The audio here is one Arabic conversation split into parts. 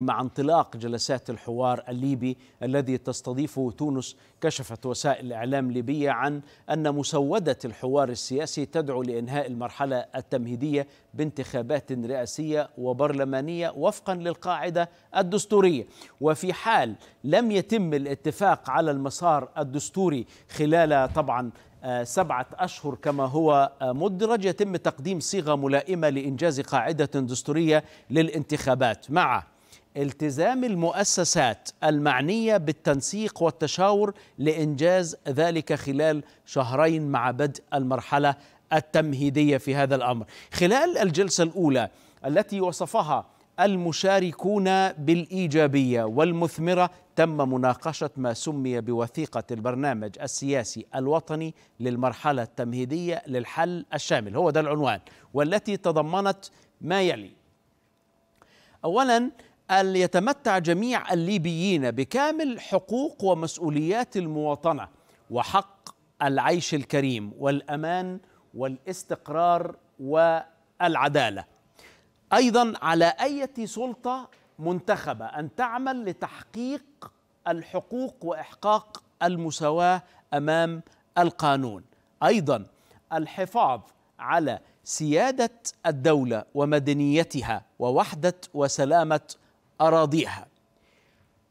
مع انطلاق جلسات الحوار الليبي الذي تستضيفه تونس كشفت وسائل الاعلام الليبيه عن ان مسوده الحوار السياسي تدعو لانهاء المرحله التمهيديه بانتخابات رئاسيه وبرلمانيه وفقا للقاعده الدستوريه وفي حال لم يتم الاتفاق على المسار الدستوري خلال طبعا آه، سبعة أشهر كما هو آه، مدرج يتم تقديم صيغة ملائمة لإنجاز قاعدة دستورية للانتخابات مع التزام المؤسسات المعنيه بالتنسيق والتشاور لانجاز ذلك خلال شهرين مع بدء المرحله التمهيديه في هذا الامر. خلال الجلسه الاولى التي وصفها المشاركون بالايجابيه والمثمره تم مناقشه ما سمي بوثيقه البرنامج السياسي الوطني للمرحله التمهيديه للحل الشامل هو ده العنوان والتي تضمنت ما يلي اولا أن يتمتع جميع الليبيين بكامل حقوق ومسؤوليات المواطنة وحق العيش الكريم والأمان والاستقرار والعدالة أيضا على أي سلطة منتخبة أن تعمل لتحقيق الحقوق وإحقاق المساواة أمام القانون أيضا الحفاظ على سيادة الدولة ومدنيتها ووحدة وسلامة أراضيها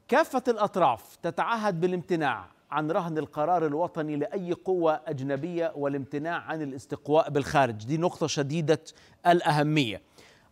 كافة الأطراف تتعهد بالامتناع عن رهن القرار الوطني لأي قوة أجنبية والامتناع عن الاستقواء بالخارج دي نقطة شديدة الأهمية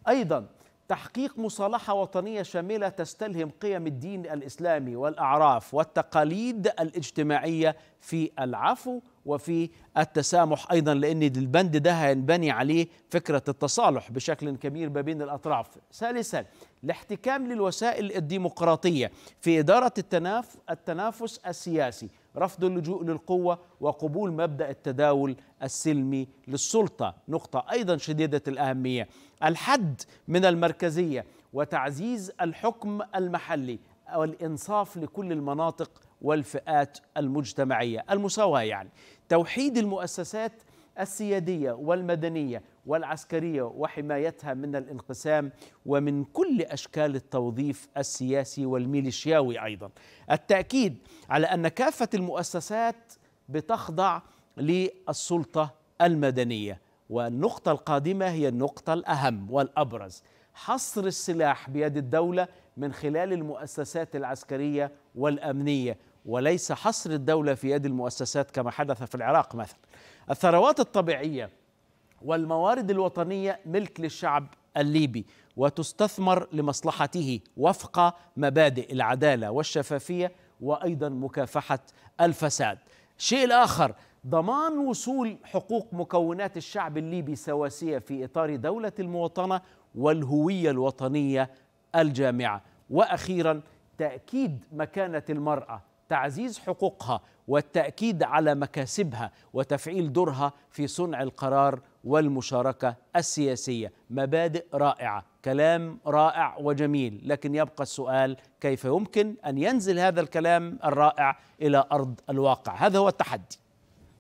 أيضا تحقيق مصالحة وطنية شاملة تستلهم قيم الدين الإسلامي والأعراف والتقاليد الاجتماعية في العفو وفي التسامح ايضا لان البند ده هينبني عليه فكره التصالح بشكل كبير ما بين الاطراف. ثالثا الاحتكام للوسائل الديمقراطيه في اداره التناف التنافس السياسي، رفض اللجوء للقوه وقبول مبدا التداول السلمي للسلطه، نقطه ايضا شديده الاهميه. الحد من المركزيه وتعزيز الحكم المحلي والإنصاف لكل المناطق والفئات المجتمعية المساواة يعني توحيد المؤسسات السيادية والمدنية والعسكرية وحمايتها من الانقسام ومن كل أشكال التوظيف السياسي والميليشياوي أيضا التأكيد على أن كافة المؤسسات بتخضع للسلطة المدنية والنقطة القادمة هي النقطة الأهم والأبرز حصر السلاح بيد الدولة من خلال المؤسسات العسكريه والامنيه وليس حصر الدوله في يد المؤسسات كما حدث في العراق مثلا. الثروات الطبيعيه والموارد الوطنيه ملك للشعب الليبي وتستثمر لمصلحته وفق مبادئ العداله والشفافيه وايضا مكافحه الفساد. الشيء الاخر ضمان وصول حقوق مكونات الشعب الليبي سواسيه في اطار دوله المواطنه والهويه الوطنيه الجامعه واخيرا تاكيد مكانه المراه تعزيز حقوقها والتاكيد على مكاسبها وتفعيل دورها في صنع القرار والمشاركه السياسيه مبادئ رائعه كلام رائع وجميل لكن يبقى السؤال كيف يمكن ان ينزل هذا الكلام الرائع الى ارض الواقع هذا هو التحدي